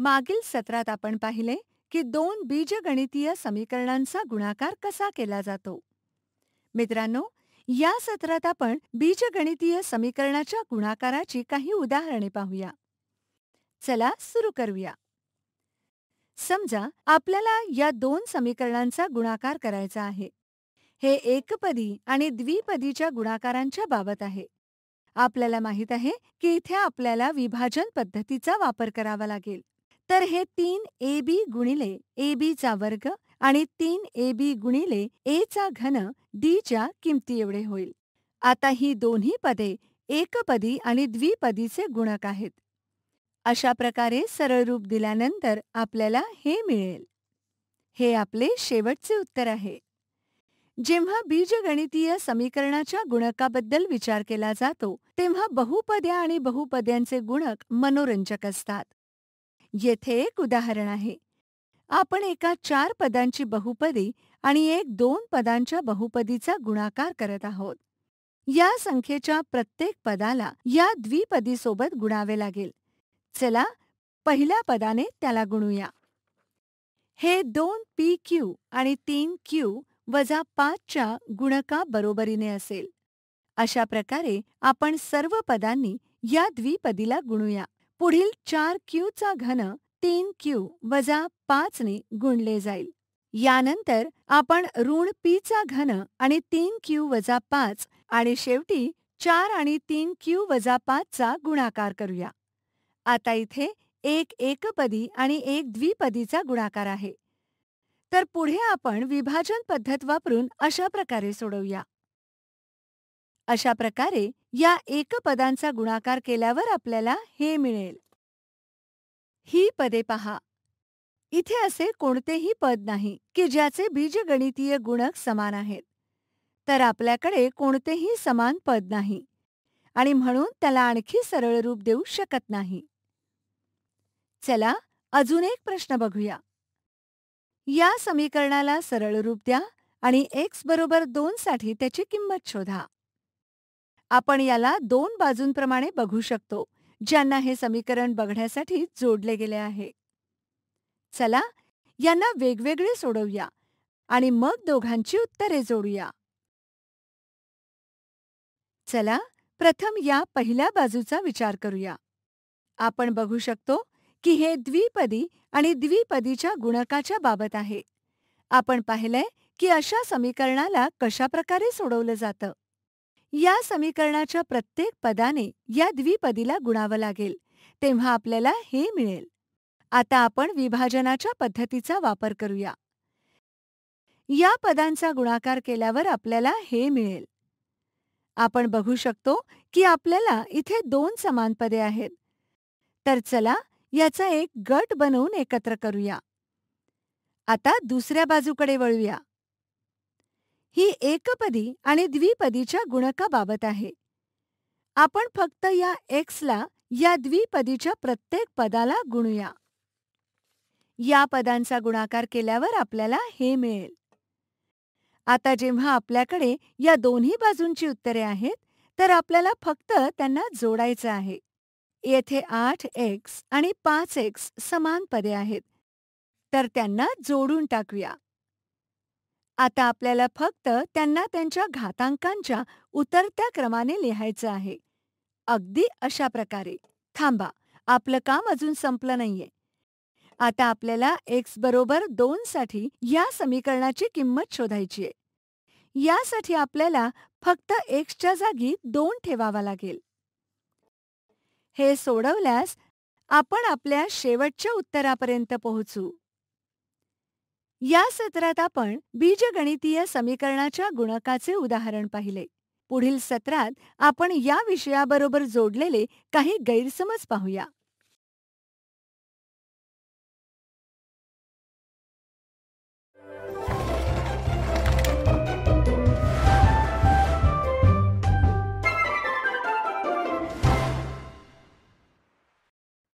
मागील सत्रात आपण पाहिले की दोन बीजगणितीय समीकरणांचा गुणाकार कसा केला जातो मित्रांनो या सत्रात आपण बीजगणितीय समीकरणाच्या गुणाकाराची काही उदाहरणे पाहूया चला सुरू करूया समजा आपल्याला या दोन समीकरणांचा गुणाकार करायचा आहे हे एकपदी आणि द्विपदीच्या गुणाकारांच्या बाबत आहे आपल्याला माहीत आहे की इथे आपल्याला विभाजन पद्धतीचा वापर करावा लागेल तर हे तीन ए बी गुणिले ए बी चा वर्ग आणि तीन ए बी गुणिले ए चा घन डी च्या किमती एवढे होईल आता ही दोन्ही पदे एकपदी आणि द्विपदीचे गुणक आहेत अशा प्रकारे सरळ रूप दिल्यानंतर आपल्याला हे मिळेल हे आपले शेवटचे उत्तर आहे जेव्हा बीजगणितीय समीकरणाच्या गुणकाबद्दल विचार केला जातो तेव्हा बहुपद्या आणि बहुपद्यांचे गुणक मनोरंजक असतात येथे एक उदाहरण आहे आपण एका चार पदांची बहुपदी आणि एक दोन पदांच्या बहुपदीचा गुणाकार करत आहोत या संख्येच्या प्रत्येक पदाला या द्विपदीसोबत गुणावे लागेल चला पहिल्या पदाने त्याला गुणूया हे दोन पी क्यू आणि तीन क्यू वजा पाचच्या गुणका बरोबरीने असेल अशा प्रकारे आपण सर्व पदांनी या द्विपदीला गुणूया पुढील चार क्यूचा घन तीन क्यू वजा पाचने गुणले जाईल यानंतर आपण ऋण पीचा घन आणि तीन क्यू वजा पाच आणि शेवटी चार आणि तीन क्यू वजा पाचचा गुणाकार करूया आता इथे एक एकपदी आणि एक द्विपदीचा गुणाकार आहे तर पुढे आपण विभाजन पद्धत वापरून अशा प्रकारे सोडवूया अशा प्रकारे या एक पदांचा गुणाकार केल्यावर आपल्याला हे मिळेल ही पदे पहा इथे असे कोणतेही पद नाही की ज्याचे बीजगणितीय गुणक समान आहेत तर आपल्याकडे कोणतेही समान पद नाही आणि म्हणून त्याला आणखी सरळ रूप देऊ शकत नाही चला अजून एक प्रश्न बघूया या समीकरणाला सरळ रूप द्या आणि एक्स बरोबर दोन साठी त्याची किंमत शोधा आपण याला दोन बाजूंप्रमाणे बघू शकतो ज्यांना हे समीकरण बघण्यासाठी जोडले गेले आहे चला यांना वेगवेगळे सोडवूया आणि मग दोघांची उत्तरे जोडूया चला प्रथम या पहिल्या बाजूचा विचार करूया आपण बघू शकतो की हे द्विपदी आणि द्विपदीच्या गुणकाच्या बाबत आहे आपण पाहिलंय की अशा समीकरणाला कशाप्रकारे सोडवलं जातं या समीकरणाच्या प्रत्येक पदाने या द्विपदीला गुणावं लागेल तेव्हा आपल्याला हे मिळेल आता आपण विभाजनाच्या पद्धतीचा वापर करूया या पदांचा गुणाकार केल्यावर आपल्याला हे मिळेल आपण बघू शकतो की आपल्याला इथे दोन समान पदे आहेत तर चला याचा एक गट बनवून एकत्र करूया आता दुसऱ्या बाजूकडे वळूया ही एकपदी आणि द्विपदीच्या गुणकाबाबत आहे आपण फक्त या एक्सला या द्विपदीच्या प्रत्येक पदाला गुणूया या पदांचा गुणाकार केल्यावर आपल्याला हे मिळेल आता जेव्हा आपल्याकडे या दोन्ही बाजूंची उत्तरे आहेत तर आपल्याला फक्त त्यांना जोडायचं आहे येथे आठ एक्स आणि पाच एक्स समान पदे आहेत तर त्यांना जोडून टाकूया आता आपल्याला फक्त त्यांना त्यांच्या घातांकांच्या उतरत्या क्रमाने लिहायचं आहे अगदी अशा प्रकारे थांबा आपलं काम अजून संपलं नाहीये आता आपल्याला एक्स बरोबर दोन साठी या समीकरणाची किंमत शोधायची आहे यासाठी आपल्याला फक्त एक्सच्या जागी दोन ठेवावा लागेल हे सोडवल्यास आपण आपल्या शेवटच्या उत्तरापर्यंत पोहोचू या सत्रात आपण बीजगणितीय समीकरणाच्या गुणकाचे उदाहरण पाहिले पुढील सत्रात आपण या विषयाबरोबर जोडलेले काही गैरसमज पाहूया